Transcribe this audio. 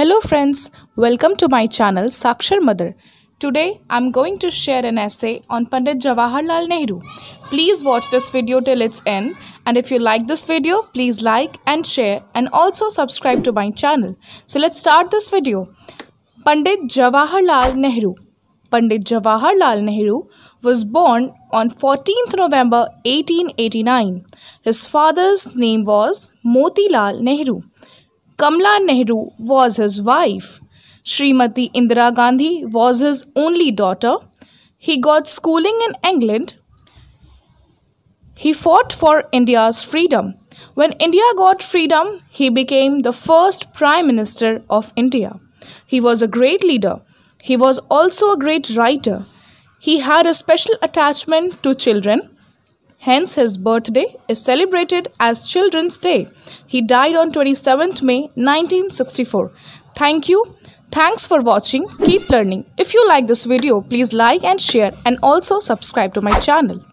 Hello friends, welcome to my channel Sakshar Mother. Today I'm going to share an essay on Pandit Jawaharlal Nehru. Please watch this video till its end and if you like this video, please like and share and also subscribe to my channel. So let's start this video. Pandit Jawaharlal Nehru Pandit Jawaharlal Nehru was born on 14th November 1889. His father's name was Motilal Nehru Kamla Nehru was his wife. Srimati Indira Gandhi was his only daughter. He got schooling in England. He fought for India's freedom. When India got freedom, he became the first Prime Minister of India. He was a great leader. He was also a great writer. He had a special attachment to children. Hence, his birthday is celebrated as Children's Day. He died on 27th May 1964. Thank you. Thanks for watching. Keep learning. If you like this video, please like and share and also subscribe to my channel.